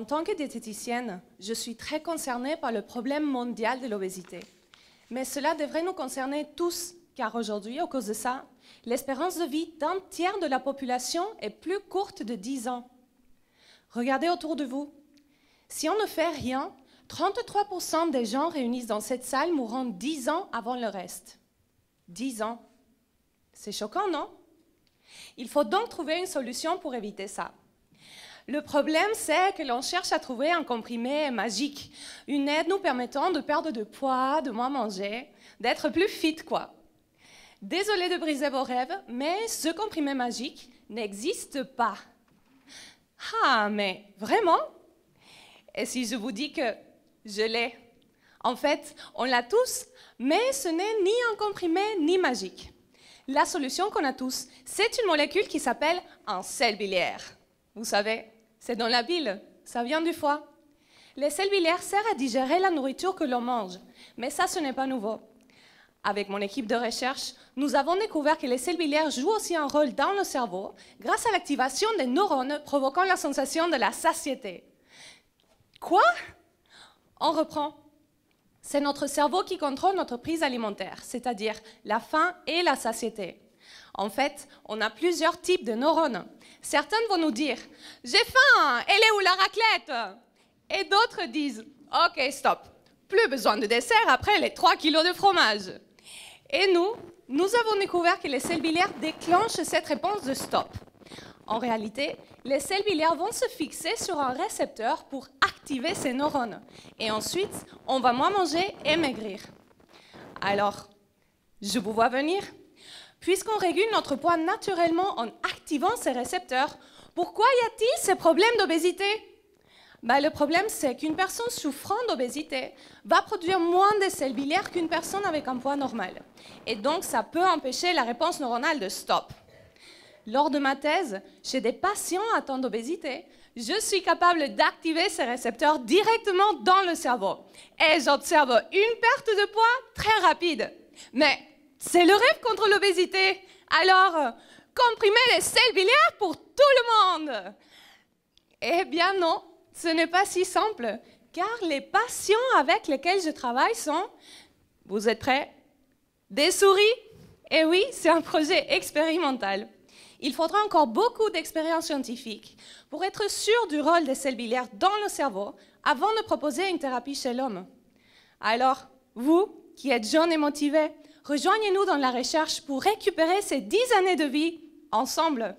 En tant que diététicienne, je suis très concernée par le problème mondial de l'obésité. Mais cela devrait nous concerner tous, car aujourd'hui, à cause de ça, l'espérance de vie d'un tiers de la population est plus courte de 10 ans. Regardez autour de vous. Si on ne fait rien, 33% des gens réunis dans cette salle mourront 10 ans avant le reste. 10 ans. C'est choquant, non Il faut donc trouver une solution pour éviter ça. Le problème, c'est que l'on cherche à trouver un comprimé magique, une aide nous permettant de perdre de poids, de moins manger, d'être plus fit, quoi. Désolé de briser vos rêves, mais ce comprimé magique n'existe pas. Ah, mais vraiment Et si je vous dis que je l'ai En fait, on l'a tous, mais ce n'est ni un comprimé ni magique. La solution qu'on a tous, c'est une molécule qui s'appelle un sel biliaire. Vous savez, c'est dans la bile, ça vient du foie. Les cellules biliaires servent à digérer la nourriture que l'on mange, mais ça, ce n'est pas nouveau. Avec mon équipe de recherche, nous avons découvert que les cellules biliaires jouent aussi un rôle dans le cerveau grâce à l'activation des neurones provoquant la sensation de la satiété. Quoi On reprend. C'est notre cerveau qui contrôle notre prise alimentaire, c'est-à-dire la faim et la satiété. En fait, on a plusieurs types de neurones. Certaines vont nous dire J'ai faim, elle est où la raclette Et d'autres disent Ok, stop, plus besoin de dessert après les 3 kilos de fromage. Et nous, nous avons découvert que les selles biliaires déclenchent cette réponse de stop. En réalité, les selles biliaires vont se fixer sur un récepteur pour activer ces neurones. Et ensuite, on va moins manger et maigrir. Alors, je vous vois venir puisqu'on régule notre poids naturellement en activant ces récepteurs, pourquoi y a-t-il ces problèmes d'obésité ben, Le problème, c'est qu'une personne souffrant d'obésité va produire moins de sel biliaires qu'une personne avec un poids normal. Et donc, ça peut empêcher la réponse neuronale de stop. Lors de ma thèse, chez des patients atteints d'obésité, je suis capable d'activer ces récepteurs directement dans le cerveau. Et j'observe une perte de poids très rapide. Mais c'est le rêve contre l'obésité. Alors, euh, comprimer les sels biliaires pour tout le monde. Eh bien non, ce n'est pas si simple, car les patients avec lesquels je travaille sont, vous êtes prêts, des souris. Eh oui, c'est un projet expérimental. Il faudra encore beaucoup d'expériences scientifiques pour être sûr du rôle des sels biliaires dans le cerveau avant de proposer une thérapie chez l'homme. Alors, vous, qui êtes jeune et motivé, Rejoignez-nous dans la recherche pour récupérer ces 10 années de vie ensemble.